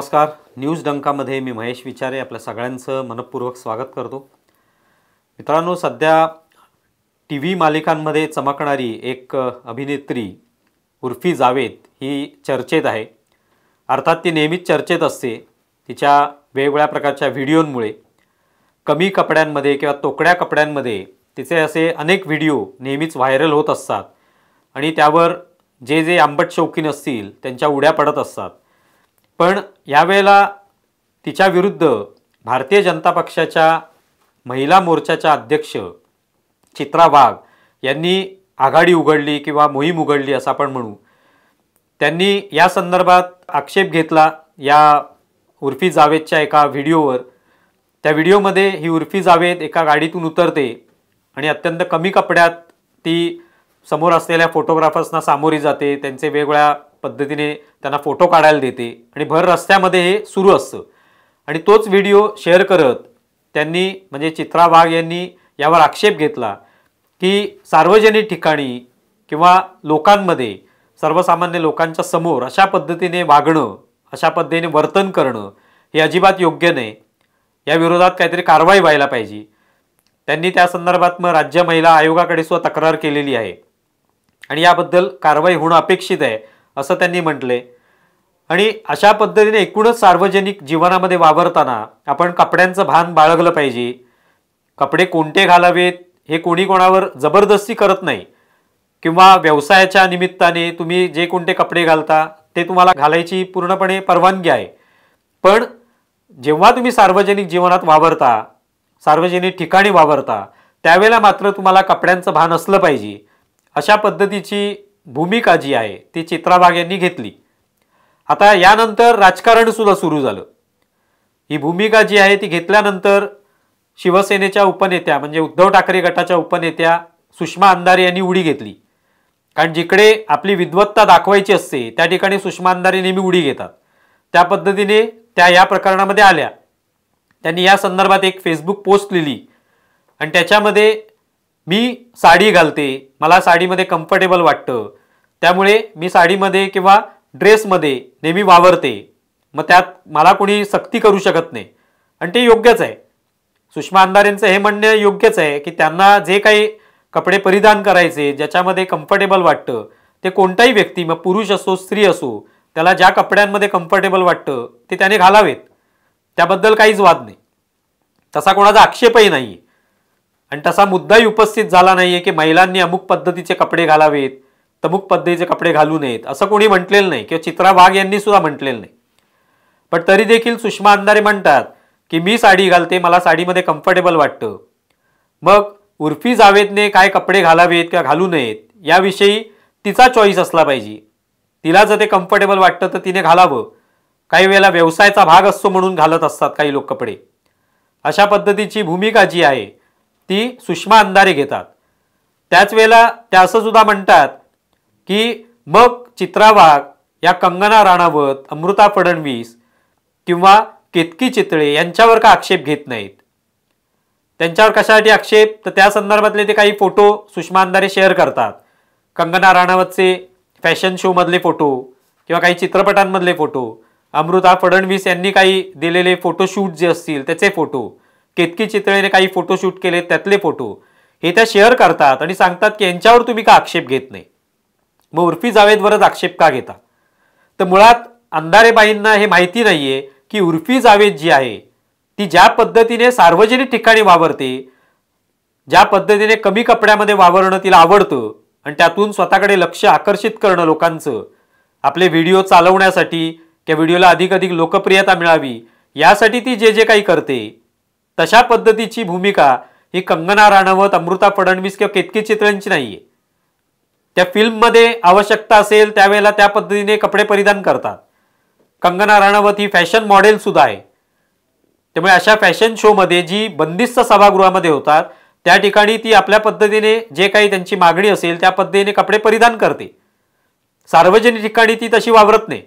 नमस्कार न्यूज डंकामध्ये मी महेश विचारे आपल्या सगळ्यांचं मनपूर्वक स्वागत करतो मित्रांनो सध्या टी व्ही मालिकांमध्ये चमकणारी एक अभिनेत्री उर्फी जावेद ही चर्चेत आहे अर्थात ती नेहमीच चर्चेत असते तिच्या वेगवेगळ्या प्रकारच्या व्हिडिओंमुळे कमी कपड्यांमध्ये किंवा तोकड्या कपड्यांमध्ये तिचे असे अनेक व्हिडिओ नेहमीच व्हायरल होत असतात आणि त्यावर जे जे आंबट शौकीन असतील त्यांच्या उड्या पडत असतात पण यावेळेला तिच्या विरुद्ध भारतीय जनता पक्षाच्या महिला मोर्चाच्या अध्यक्ष चित्रा वाघ यांनी आघाडी उघडली किंवा मोहीम उघडली असं आपण म्हणू त्यांनी या संदर्भात आक्षेप घेतला या उर्फी जावेदच्या एका व्हिडिओवर त्या व्हिडिओमध्ये ही उर्फी जावेद एका गाडीतून उतरते आणि अत्यंत कमी कपड्यात ती समोर असलेल्या फोटोग्राफर्सना सामोरी जाते त्यांचे वेगवेगळ्या पद्धतीने त्यांना फोटो काढायला देते आणि भर रस्त्यामध्ये हे सुरू असतं आणि तोच व्हिडिओ शेअर करत त्यांनी म्हणजे चित्रा वाघ यांनी यावर आक्षेप घेतला की सार्वजनिक ठिकाणी किंवा लोकांमध्ये सर्वसामान्य लोकांच्या समोर अशा पद्धतीने वागणं अशा पद्धतीने वर्तन करणं हे अजिबात योग्य नाही या विरोधात काहीतरी कारवाई व्हायला पाहिजे त्यांनी त्या संदर्भात मग राज्य महिला आयोगाकडे सुद्धा तक्रार केलेली आहे आणि याबद्दल कारवाई होणं अपेक्षित आहे असं त्यांनी म्हटले आणि अशा पद्धतीने एकूणच सार्वजनिक जीवनामध्ये वावरताना आपण कपड्यांचं भान बाळगलं पाहिजे कपडे कोणते घालावेत हे कोणी कोणावर जबरदस्ती करत नाही किंवा व्यवसायाच्या निमित्ताने तुम्ही जे कोणते कपडे घालता ते तुम्हाला घालायची पूर्णपणे परवानगी आहे पण जेव्हा तुम्ही सार्वजनिक जीवनात वावरता सार्वजनिक ठिकाणी वावरता त्यावेळेला मात्र तुम्हाला कपड्यांचं भान असलं पाहिजे अशा पद्धतीची भूमिका जी आहे ती चित्राबाग यांनी घेतली आता यानंतर राजकारण सुद्धा सुरू झालं ही भूमिका जी आहे ती घेतल्यानंतर शिवसेनेच्या उपनेत्या म्हणजे उद्धव ठाकरे गटाच्या उपनेत्या सुषमा अंधारे यांनी उडी घेतली कारण जिकडे आपली विद्वत्ता दाखवायची असते त्या ठिकाणी सुषमा अंधारे नेहमी उडी घेतात त्या पद्धतीने त्या या प्रकरणामध्ये आल्या त्यांनी या संदर्भात एक फेसबुक पोस्ट लिहिली आणि त्याच्यामध्ये मी साडी घालते मला साडीमध्ये कम्फर्टेबल वाटतं त्यामुळे मी साडीमध्ये किंवा ड्रेसमध्ये नेहमी वावरते मग त्यात मला कोणी सक्ती करू शकत नाही आणि ते योग्यच आहे सुषमा अंधारेंचं हे म्हणणं योग्यच आहे की त्यांना जे काही कपडे परिधान करायचे ज्याच्यामध्ये कम्फर्टेबल वाटतं ते कोणताही व्यक्ती मग पुरुष असो स्त्री असो त्याला ज्या कपड्यांमध्ये कम्फर्टेबल वाटतं ते त्याने घालावेत त्याबद्दल काहीच वाद नाही तसा कोणाचा आक्षेपही नाही आणि तसा मुद्दाही उपस्थित झाला नाही आहे की महिलांनी अमुक पद्धतीचे कपडे घालावेत तमुक पद्धतीचे कपडे घालू नयेत असं कोणी म्हटलेलं नाही किंवा चित्रा वाघ यांनी सुद्धा म्हटलेलं नाही पण तरी देखील सुषमा अंधारे म्हणतात की मी साडी घालते मला साडीमध्ये कम्फर्टेबल वाटतं मग उर्फी जावेदने काय कपडे घालावेत किंवा घालू नयेत याविषयी तिचा चॉईस असला पाहिजे तिला जर ते कम्फर्टेबल वाटतं तर तिने घालावं काही वेळेला व्यवसायाचा भाग असतो म्हणून घालत असतात काही लोक कपडे अशा पद्धतीची भूमिका जी आहे ती सुषमा अंधारे घेतात त्याच वेळेला त्या असं सुद्धा म्हणतात की मग चित्रावाघ या कंगना राणावत अमृता फडणवीस किंवा केतकी चितळे यांच्यावर का आक्षेप घेत नाहीत त्यांच्यावर कशासाठी आक्षेप तर त्या संदर्भातले ते काही फोटो सुषमा अंधारे शेअर करतात कंगना राणावतचे फॅशन शोमधले फोटो किंवा काही चित्रपटांमधले फोटो अमृता फडणवीस यांनी काही दिलेले फोटोशूट जे असतील त्याचे फोटो केतकी चितळेने काही फोटोशूट केले त्यातले फोटो हे त्या शेअर करतात आणि सांगतात की यांच्यावर तुम्ही का आक्षेप घेत नाही मग उर्फी जावेदवरच आक्षेप का घेता तर मुळात अंधारेबाईंना हे माहिती नाही आहे की उर्फी जावेद जी आहे ती ज्या पद्धतीने सार्वजनिक ठिकाणी वावरते ज्या पद्धतीने कमी कपड्यामध्ये वावरणं तिला आवडतं आणि त्यातून स्वतःकडे लक्ष आकर्षित करणं लोकांचं आपले व्हिडिओ चालवण्यासाठी किंवा व्हिडिओला अधिक अधिक लोकप्रियता मिळावी यासाठी ती जे जे काही करते तशा पद्धतीची भूमिका ही कंगना राणावत अमृता फडणवीस किंवा केतकी चित्रांची नाही आहे त्या फिल्ममध्ये आवश्यकता असेल त्यावेळेला त्या पद्धतीने कपडे परिधान करतात कंगना राणावत ही फॅशन मॉडेल सुद्धा आहे त्यामुळे अशा फॅशन शोमध्ये जी बंदिस्त सभागृहामध्ये होतात त्या ठिकाणी ती आपल्या पद्धतीने जे काही त्यांची मागणी असेल त्या पद्धतीने कपडे परिधान करते सार्वजनिक ठिकाणी ती तशी वावरत नाही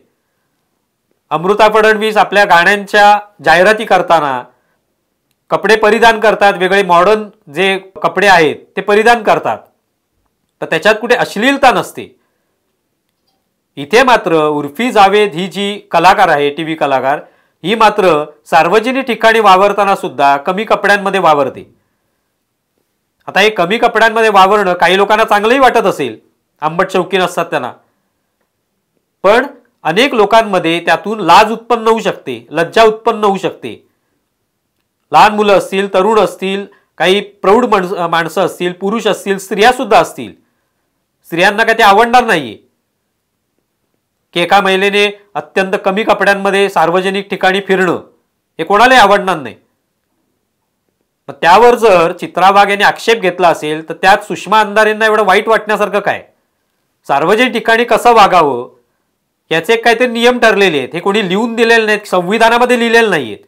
अमृता फडणवीस आपल्या गाण्यांच्या जाहिराती करताना कपडे परिधान करतात वेगळे मॉडर्न जे कपडे आहेत ते परिधान करतात तर त्याच्यात कुठे अश्लीलता नसते इथे मात्र उर्फी जावेद ही जी कलाकार आहे टी व्ही कलाकार ही मात्र सार्वजनिक ठिकाणी वावरताना सुद्धा कमी कपड्यांमध्ये वावरते आता हे कमी कपड्यांमध्ये वावरणं काही लोकांना चांगलंही वाटत असेल आंबट चौकीन असतात त्यांना पण अनेक लोकांमध्ये त्यातून लाज उत्पन्न होऊ शकते लज्जा उत्पन्न होऊ शकते लहान मुलं असतील तरुण असतील काही प्रौढ माणसं असतील पुरुष असतील स्त्रिया सुद्धा असतील स्त्रियांना काय ते आवडणार नाही की एका महिलेने अत्यंत कमी कपड्यांमध्ये सार्वजनिक ठिकाणी फिरणं हे कोणालाही आवडणार नाही मग त्यावर जर चित्रा यांनी आक्षेप घेतला असेल तर त्यात सुषमा अंधारेंना एवढं वाईट वाटण्यासारखं काय सार्वजनिक ठिकाणी कसं वागावं याचे काहीतरी नियम ठरलेले आहेत हे कोणी लिहून दिलेले नाहीत संविधानामध्ये लिहिलेले नाहीयेत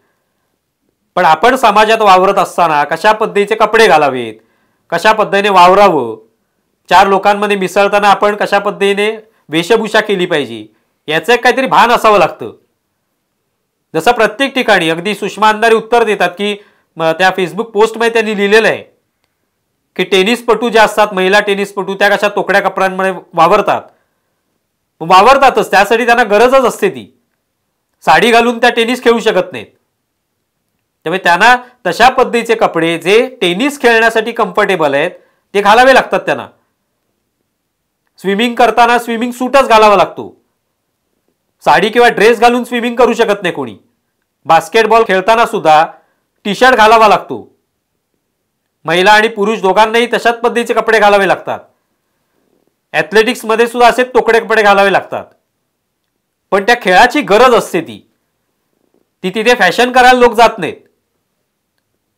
पण आपण समाजात वावरत असताना कशा पद्धतीचे कपडे घालावेत कशा पद्धतीने वावरावं चार लोकांमध्ये मिसळताना आपण कशा पद्धतीने वेशभूषा केली पाहिजे याचं एक काहीतरी भान असावं लागतं जसं प्रत्येक ठिकाणी अगदी सुषमा अंधारी उत्तर देतात की त्या फेसबुक पोस्टमध्ये त्यांनी लिहिलेलं आहे की टेनिसपटू ज्या असतात महिला टेनिसपटू त्या कशा तोकड्या कपड्यांमध्ये वावरतात वावरतातच त्यासाठी त्यांना गरजच असते ती साडी घालून त्या टेनिस खेळू शकत नाहीत त्यामुळे त्यांना तशा पद्धतीचे कपडे जे टेनिस खेळण्यासाठी कम्फर्टेबल आहेत ते घालावे लागतात त्यांना स्विमिंग करताना स्विमिंग सूटच घालावा लागतो साडी किंवा ड्रेस घालून स्विमिंग करू शकत नाही कोणी बास्केटबॉल खेळताना सुद्धा टी शर्ट घालावा लागतो महिला आणि पुरुष दोघांनाही तशाच पद्धतीचे कपडे घालावे लागतात ॲथलेटिक्समध्ये सुद्धा असे तोकडे कपडे घालावे लागतात पण त्या खेळाची गरज असते ती ती तिथे फॅशन करायला लोक जात नाहीत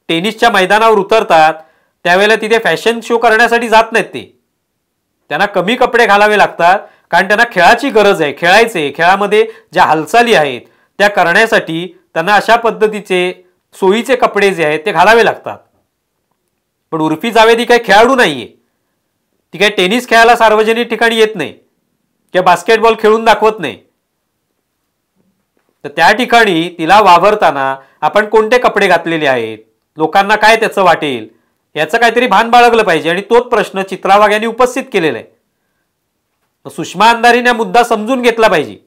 टेनिसच्या मैदानावर उतरतात त्यावेळेला तिथे फॅशन शो करण्यासाठी जात नाहीत ते त्यांना कमी कपडे घालावे लागतात कारण त्यांना खेळाची गरज आहे खेळायचे खेळामध्ये ज्या हालचाली आहेत त्या करण्यासाठी त्यांना अशा पद्धतीचे सोयीचे कपडे जे आहेत ते घालावे लागतात पण उर्फी जावेदी काही खेळाडू नाही आहे ती काही टेनिस खेळायला सार्वजनिक ठिकाणी येत नाही किंवा बास्केटबॉल खेळून दाखवत नाही तर त्या ठिकाणी तिला वावरताना आपण कोणते कपडे घातलेले आहेत लोकांना काय त्याचं वाटेल याचं काहीतरी भान बाळगलं पाहिजे आणि तोच प्रश्न चित्रावाग्याने यांनी उपस्थित केलेला आहे सुषमा अंधारीने मुद्दा समजून घेतला पाहिजे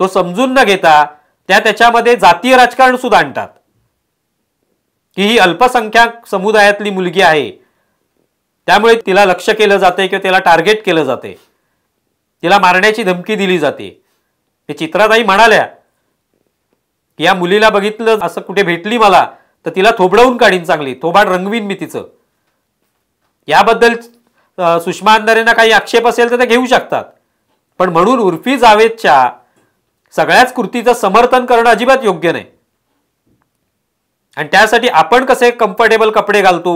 तो समजून न घेता त्या त्याच्यामध्ये जातीय राजकारण सुद्धा आणतात की ही अल्पसंख्याक समुदायातली मुलगी आहे त्यामुळे तिला लक्ष केलं जाते किंवा तिला टार्गेट केलं जाते तिला मारण्याची धमकी दिली जाते ते चित्राताई म्हणाल्या की या मुलीला बघितलं असं कुठे भेटली मला तर तिला थोबडवून काढीन चांगली थोबाड रंगवीन मी तिचं याबद्दल सुषमा अंधारेंना काही आक्षेप असेल तर ते घेऊ शकतात पण म्हणून उर्फी जावेदच्या सगळ्याच कृतीचं समर्थन करणं अजिबात योग्य नाही आणि त्यासाठी आपण कसे कम्फर्टेबल कपडे घालतो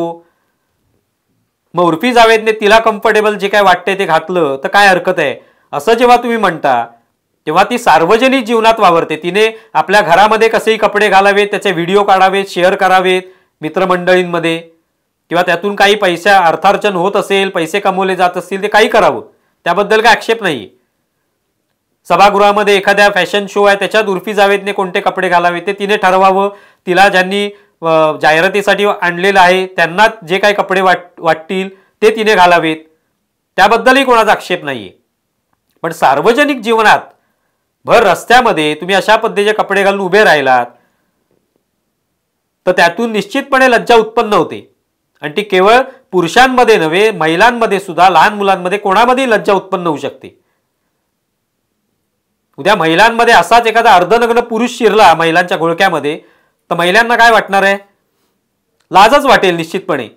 मग उर्फी जावेदने तिला कम्फर्टेबल जे काय वाटतंय ते घातलं तर काय हरकत आहे असं जेव्हा तुम्ही म्हणता तेव्हा ती सार्वजनिक जीवनात वावरते तिने आपल्या घरामध्ये कसेही कपडे घालावेत त्याचे व्हिडिओ काढावेत शेअर करावेत मित्रमंडळींमध्ये किंवा त्यातून काही पैसा अर्थार्जन होत असेल पैसे कमवले जात असतील ते काही करावं त्याबद्दल काय आक्षेप नाही सभागृहामध्ये एखाद्या फॅशन शो आहे त्याच्यात उर्फी जावेदने कोणते कपडे घालावे ते तिने ठरवावं तिला ज्यांनी जाहिरातीसाठी आणलेलं आहे त्यांना जे काही कपडे वाट वाटतील ते तिने घालावेत त्याबद्दलही कोणाचा आक्षेप नाही पण सार्वजनिक जीवनात भर रस्त्यामध्ये तुम्ही अशा पद्धतीचे कपडे घालून उभे राहिलात तर त्यातून निश्चितपणे लज्जा उत्पन्न होते आणि ती केवळ पुरुषांमध्ये नव्हे महिलांमध्ये सुद्धा लहान मुलांमध्ये कोणामध्ये लज्जा उत्पन्न होऊ शकते उद्या महिलांमध्ये असाच एखादा अर्धनग्न पुरुष शिरला महिलांच्या घोळक्यामध्ये तर महिलांना काय वाटणार आहे लाजच वाटेल निश्चितपणे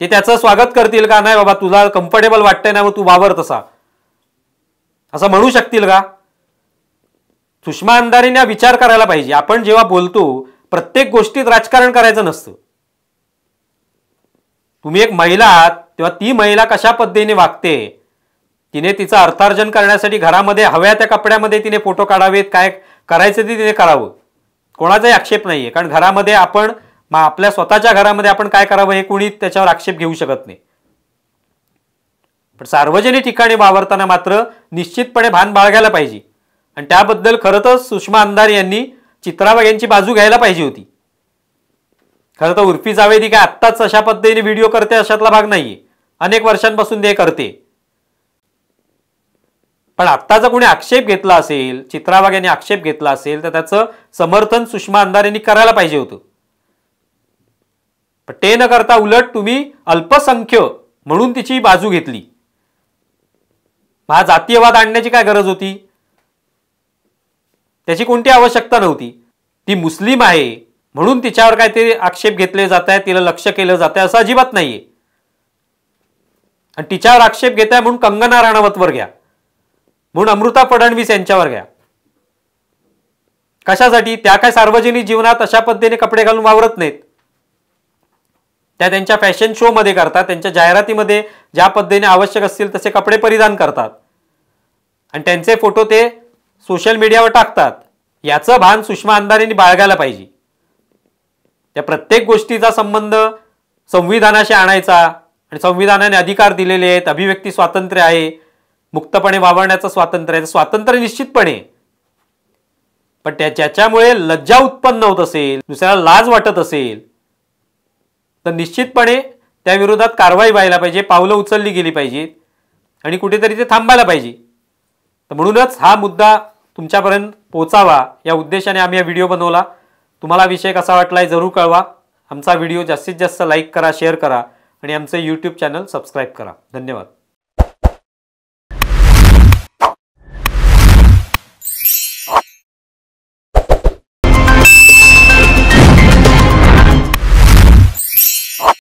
ते त्याचं स्वागत करतील का नाही बाबा तुला कम्फर्टेबल वाटतंय ना मग तू वावर तसा असं म्हणू शकतील का सुषमा हा विचार करायला पाहिजे आपण जेव्हा बोलतो प्रत्येक गोष्टीत राजकारण करायचं नसतं तुम्ही एक महिला आहात तेव्हा ती महिला कशा पद्धतीने वागते तिने तिचं अर्थार्जन करण्यासाठी घरामध्ये हव्या त्या कपड्यामध्ये तिने फोटो काढावेत काय करायचं ते तिने करावं कोणाचाही आक्षेप नाही आहे कारण घरामध्ये आपण आपल्या स्वतःच्या घरामध्ये आपण काय करावं हे कोणी त्याच्यावर आक्षेप घेऊ शकत नाही पण सार्वजनिक ठिकाणी वावरताना मात्र निश्चितपणे भान बाळगायला पाहिजे आणि त्याबद्दल खरं तर सुषमा अंधार यांनी चित्राबाग यांची बाजू घ्यायला पाहिजे होती खरं तर उर्फी जावेदी काय आत्ताच अशा पद्धतीने व्हिडिओ करते अशातला भाग नाहीये अनेक वर्षांपासून ते करते पण आत्ता जर कोणी आक्षेप घेतला असेल चित्राबाग यांनी आक्षेप घेतला असेल तर त्याचं समर्थन सुषमा अंधार यांनी करायला पाहिजे होतं पण ते न करता उलट तुम्ही अल्पसंख्य म्हणून तिची बाजू घेतली महा जातीयवाद आणण्याची काय गरज होती त्याची कोणती आवश्यकता नव्हती ती मुस्लिम आहे म्हणून तिच्यावर काहीतरी आक्षेप घेतले जात आहे तिला लक्ष केलं जात आहे असं अजिबात नाहीये आणि तिच्यावर आक्षेप घेत आहे म्हणून कंगना राणावतवर घ्या म्हणून अमृता फडणवीस यांच्यावर घ्या कशासाठी त्या काय सार्वजनिक जीवनात अशा पद्धतीने कपडे घालून वावरत नाहीत त्या त्यांच्या फॅशन शोमध्ये करतात त्यांच्या जाहिरातीमध्ये ज्या पद्धतीने आवश्यक असतील तसे कपडे परिधान करतात आणि त्यांचे फोटो ते सोशल मीडियावर टाकतात याचं भान सुषमा अंधारेंनी बाळगायला पाहिजे त्या प्रत्येक गोष्टीचा संबंध संविधानाशी आणायचा आणि संविधानाने अधिकार दिलेले आहेत अभिव्यक्ती स्वातंत्र्य आहे मुक्तपणे वावरण्याचं स्वातंत्र्य आहे स्वातंत्र्य निश्चितपणे पण त्या ज्याच्यामुळे लज्जा उत्पन्न होत असेल दुसऱ्याला लाज वाटत असेल तर निश्चितपणे त्याविरोधात कारवाई व्हायला पाहिजे पावलं उचलली गेली पाहिजेत आणि कुठेतरी ते थांबायला पाहिजे तर म्हणूनच हा मुद्दा तुमच्यापर्यंत पोचावा या उद्देशाने आम्ही हा व्हिडिओ बनवला तुम्हाला विषय कसा वाटला आहे जरूर कळवा आमचा व्हिडिओ जास्तीत जास्त लाईक करा शेअर करा आणि आमचं यूट्यूब चॅनल सबस्क्राईब करा धन्यवाद